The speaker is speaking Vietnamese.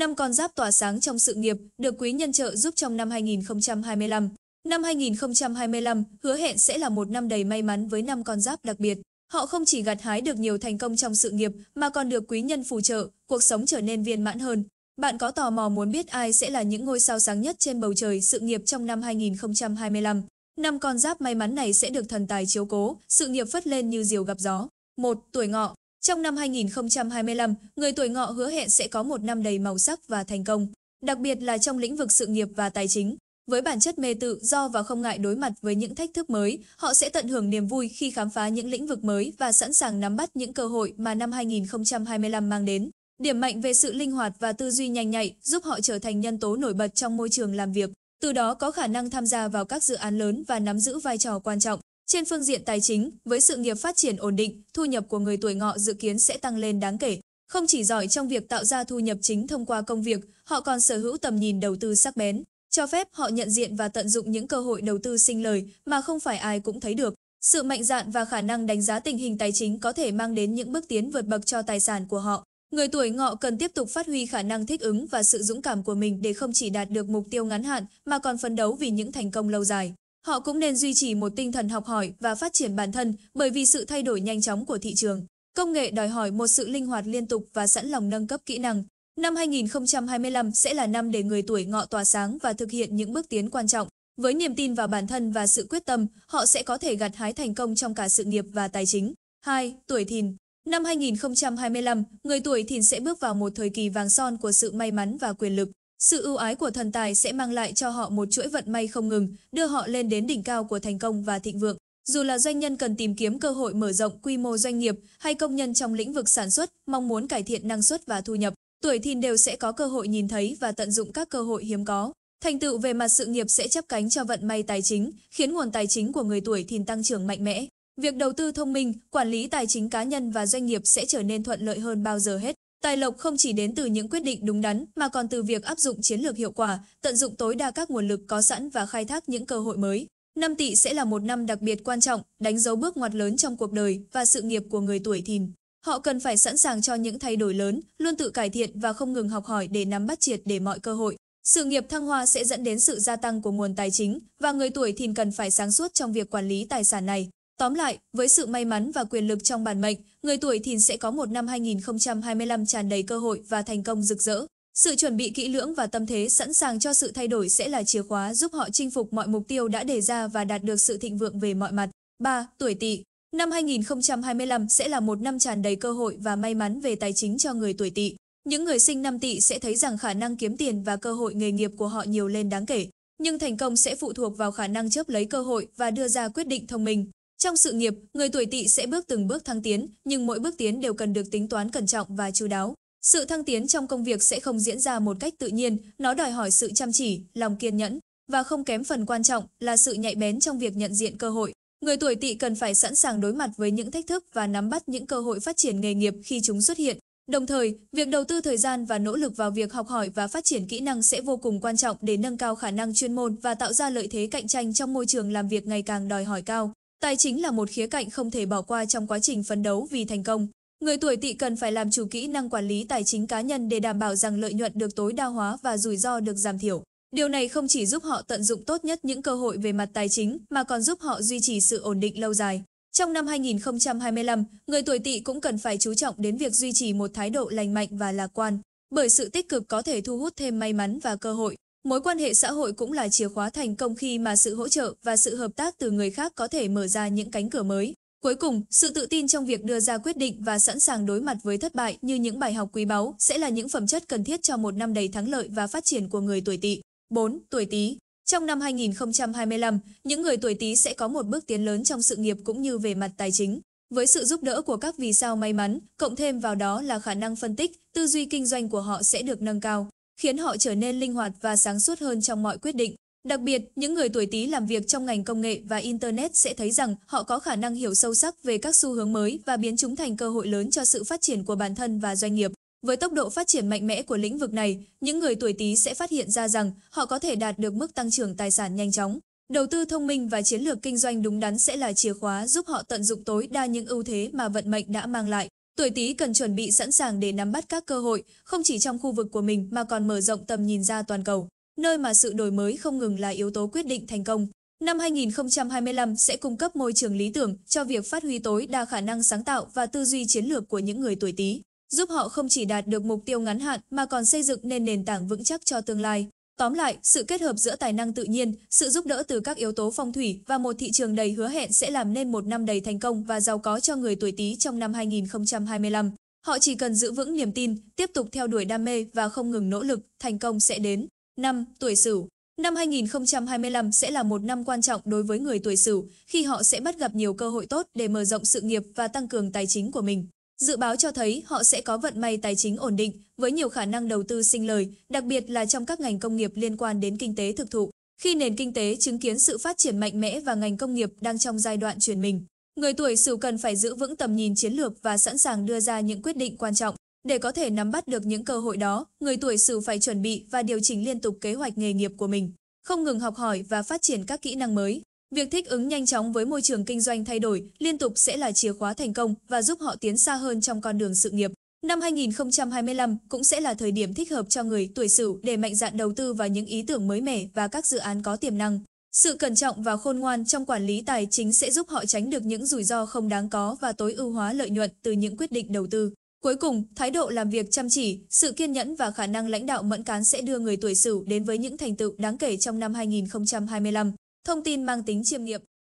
Năm con giáp tỏa sáng trong sự nghiệp được quý nhân trợ giúp trong năm 2025. Năm 2025 hứa hẹn sẽ là một năm đầy may mắn với năm con giáp đặc biệt. Họ không chỉ gặt hái được nhiều thành công trong sự nghiệp mà còn được quý nhân phù trợ, cuộc sống trở nên viên mãn hơn. Bạn có tò mò muốn biết ai sẽ là những ngôi sao sáng nhất trên bầu trời sự nghiệp trong năm 2025? Năm con giáp may mắn này sẽ được thần tài chiếu cố, sự nghiệp phất lên như diều gặp gió. 1. Tuổi ngọ trong năm 2025, người tuổi ngọ hứa hẹn sẽ có một năm đầy màu sắc và thành công, đặc biệt là trong lĩnh vực sự nghiệp và tài chính. Với bản chất mê tự do và không ngại đối mặt với những thách thức mới, họ sẽ tận hưởng niềm vui khi khám phá những lĩnh vực mới và sẵn sàng nắm bắt những cơ hội mà năm 2025 mang đến. Điểm mạnh về sự linh hoạt và tư duy nhanh nhạy giúp họ trở thành nhân tố nổi bật trong môi trường làm việc, từ đó có khả năng tham gia vào các dự án lớn và nắm giữ vai trò quan trọng. Trên phương diện tài chính, với sự nghiệp phát triển ổn định, thu nhập của người tuổi ngọ dự kiến sẽ tăng lên đáng kể. Không chỉ giỏi trong việc tạo ra thu nhập chính thông qua công việc, họ còn sở hữu tầm nhìn đầu tư sắc bén, cho phép họ nhận diện và tận dụng những cơ hội đầu tư sinh lời mà không phải ai cũng thấy được. Sự mạnh dạn và khả năng đánh giá tình hình tài chính có thể mang đến những bước tiến vượt bậc cho tài sản của họ. Người tuổi ngọ cần tiếp tục phát huy khả năng thích ứng và sự dũng cảm của mình để không chỉ đạt được mục tiêu ngắn hạn mà còn phấn đấu vì những thành công lâu dài. Họ cũng nên duy trì một tinh thần học hỏi và phát triển bản thân bởi vì sự thay đổi nhanh chóng của thị trường. Công nghệ đòi hỏi một sự linh hoạt liên tục và sẵn lòng nâng cấp kỹ năng. Năm 2025 sẽ là năm để người tuổi ngọ tỏa sáng và thực hiện những bước tiến quan trọng. Với niềm tin vào bản thân và sự quyết tâm, họ sẽ có thể gặt hái thành công trong cả sự nghiệp và tài chính. 2. Tuổi thìn Năm 2025, người tuổi thìn sẽ bước vào một thời kỳ vàng son của sự may mắn và quyền lực. Sự ưu ái của thần tài sẽ mang lại cho họ một chuỗi vận may không ngừng, đưa họ lên đến đỉnh cao của thành công và thịnh vượng. Dù là doanh nhân cần tìm kiếm cơ hội mở rộng quy mô doanh nghiệp hay công nhân trong lĩnh vực sản xuất, mong muốn cải thiện năng suất và thu nhập, tuổi thìn đều sẽ có cơ hội nhìn thấy và tận dụng các cơ hội hiếm có. Thành tựu về mặt sự nghiệp sẽ chấp cánh cho vận may tài chính, khiến nguồn tài chính của người tuổi thìn tăng trưởng mạnh mẽ. Việc đầu tư thông minh, quản lý tài chính cá nhân và doanh nghiệp sẽ trở nên thuận lợi hơn bao giờ hết. Tài lộc không chỉ đến từ những quyết định đúng đắn mà còn từ việc áp dụng chiến lược hiệu quả, tận dụng tối đa các nguồn lực có sẵn và khai thác những cơ hội mới. Năm Tỵ sẽ là một năm đặc biệt quan trọng, đánh dấu bước ngoặt lớn trong cuộc đời và sự nghiệp của người tuổi Thìn. Họ cần phải sẵn sàng cho những thay đổi lớn, luôn tự cải thiện và không ngừng học hỏi để nắm bắt triệt để mọi cơ hội. Sự nghiệp thăng hoa sẽ dẫn đến sự gia tăng của nguồn tài chính và người tuổi Thìn cần phải sáng suốt trong việc quản lý tài sản này. Tóm lại, với sự may mắn và quyền lực trong bản mệnh, người tuổi thìn sẽ có một năm 2025 tràn đầy cơ hội và thành công rực rỡ. Sự chuẩn bị kỹ lưỡng và tâm thế sẵn sàng cho sự thay đổi sẽ là chìa khóa giúp họ chinh phục mọi mục tiêu đã đề ra và đạt được sự thịnh vượng về mọi mặt. 3. Tuổi Tỵ Năm 2025 sẽ là một năm tràn đầy cơ hội và may mắn về tài chính cho người tuổi Tỵ. Những người sinh năm Tỵ sẽ thấy rằng khả năng kiếm tiền và cơ hội nghề nghiệp của họ nhiều lên đáng kể, nhưng thành công sẽ phụ thuộc vào khả năng chớp lấy cơ hội và đưa ra quyết định thông minh. Trong sự nghiệp, người tuổi tỵ sẽ bước từng bước thăng tiến, nhưng mỗi bước tiến đều cần được tính toán cẩn trọng và chú đáo. Sự thăng tiến trong công việc sẽ không diễn ra một cách tự nhiên, nó đòi hỏi sự chăm chỉ, lòng kiên nhẫn và không kém phần quan trọng là sự nhạy bén trong việc nhận diện cơ hội. Người tuổi tỵ cần phải sẵn sàng đối mặt với những thách thức và nắm bắt những cơ hội phát triển nghề nghiệp khi chúng xuất hiện. Đồng thời, việc đầu tư thời gian và nỗ lực vào việc học hỏi và phát triển kỹ năng sẽ vô cùng quan trọng để nâng cao khả năng chuyên môn và tạo ra lợi thế cạnh tranh trong môi trường làm việc ngày càng đòi hỏi cao. Tài chính là một khía cạnh không thể bỏ qua trong quá trình phấn đấu vì thành công. Người tuổi tỵ cần phải làm chủ kỹ năng quản lý tài chính cá nhân để đảm bảo rằng lợi nhuận được tối đa hóa và rủi ro được giảm thiểu. Điều này không chỉ giúp họ tận dụng tốt nhất những cơ hội về mặt tài chính mà còn giúp họ duy trì sự ổn định lâu dài. Trong năm 2025, người tuổi tỵ cũng cần phải chú trọng đến việc duy trì một thái độ lành mạnh và lạc quan, bởi sự tích cực có thể thu hút thêm may mắn và cơ hội. Mối quan hệ xã hội cũng là chìa khóa thành công khi mà sự hỗ trợ và sự hợp tác từ người khác có thể mở ra những cánh cửa mới. Cuối cùng, sự tự tin trong việc đưa ra quyết định và sẵn sàng đối mặt với thất bại như những bài học quý báu sẽ là những phẩm chất cần thiết cho một năm đầy thắng lợi và phát triển của người tuổi Tỵ. 4. Tuổi Tý Trong năm 2025, những người tuổi Tý sẽ có một bước tiến lớn trong sự nghiệp cũng như về mặt tài chính. Với sự giúp đỡ của các vì sao may mắn, cộng thêm vào đó là khả năng phân tích, tư duy kinh doanh của họ sẽ được nâng cao khiến họ trở nên linh hoạt và sáng suốt hơn trong mọi quyết định. Đặc biệt, những người tuổi Tý làm việc trong ngành công nghệ và Internet sẽ thấy rằng họ có khả năng hiểu sâu sắc về các xu hướng mới và biến chúng thành cơ hội lớn cho sự phát triển của bản thân và doanh nghiệp. Với tốc độ phát triển mạnh mẽ của lĩnh vực này, những người tuổi Tý sẽ phát hiện ra rằng họ có thể đạt được mức tăng trưởng tài sản nhanh chóng. Đầu tư thông minh và chiến lược kinh doanh đúng đắn sẽ là chìa khóa giúp họ tận dụng tối đa những ưu thế mà vận mệnh đã mang lại. Tuổi Tý cần chuẩn bị sẵn sàng để nắm bắt các cơ hội, không chỉ trong khu vực của mình mà còn mở rộng tầm nhìn ra toàn cầu, nơi mà sự đổi mới không ngừng là yếu tố quyết định thành công. Năm 2025 sẽ cung cấp môi trường lý tưởng cho việc phát huy tối đa khả năng sáng tạo và tư duy chiến lược của những người tuổi Tý, giúp họ không chỉ đạt được mục tiêu ngắn hạn mà còn xây dựng nên nền tảng vững chắc cho tương lai. Tóm lại, sự kết hợp giữa tài năng tự nhiên, sự giúp đỡ từ các yếu tố phong thủy và một thị trường đầy hứa hẹn sẽ làm nên một năm đầy thành công và giàu có cho người tuổi Tý trong năm 2025. Họ chỉ cần giữ vững niềm tin, tiếp tục theo đuổi đam mê và không ngừng nỗ lực, thành công sẽ đến. 5. Tuổi Sửu Năm 2025 sẽ là một năm quan trọng đối với người tuổi Sửu, khi họ sẽ bắt gặp nhiều cơ hội tốt để mở rộng sự nghiệp và tăng cường tài chính của mình. Dự báo cho thấy họ sẽ có vận may tài chính ổn định với nhiều khả năng đầu tư sinh lời, đặc biệt là trong các ngành công nghiệp liên quan đến kinh tế thực thụ. Khi nền kinh tế chứng kiến sự phát triển mạnh mẽ và ngành công nghiệp đang trong giai đoạn chuyển mình, người tuổi Sửu cần phải giữ vững tầm nhìn chiến lược và sẵn sàng đưa ra những quyết định quan trọng. Để có thể nắm bắt được những cơ hội đó, người tuổi Sửu phải chuẩn bị và điều chỉnh liên tục kế hoạch nghề nghiệp của mình, không ngừng học hỏi và phát triển các kỹ năng mới. Việc thích ứng nhanh chóng với môi trường kinh doanh thay đổi liên tục sẽ là chìa khóa thành công và giúp họ tiến xa hơn trong con đường sự nghiệp. Năm 2025 cũng sẽ là thời điểm thích hợp cho người tuổi Sửu để mạnh dạn đầu tư vào những ý tưởng mới mẻ và các dự án có tiềm năng. Sự cẩn trọng và khôn ngoan trong quản lý tài chính sẽ giúp họ tránh được những rủi ro không đáng có và tối ưu hóa lợi nhuận từ những quyết định đầu tư. Cuối cùng, thái độ làm việc chăm chỉ, sự kiên nhẫn và khả năng lãnh đạo mẫn cán sẽ đưa người tuổi Sửu đến với những thành tựu đáng kể trong năm 2025. Thông tin mang tính chiêm nghiệp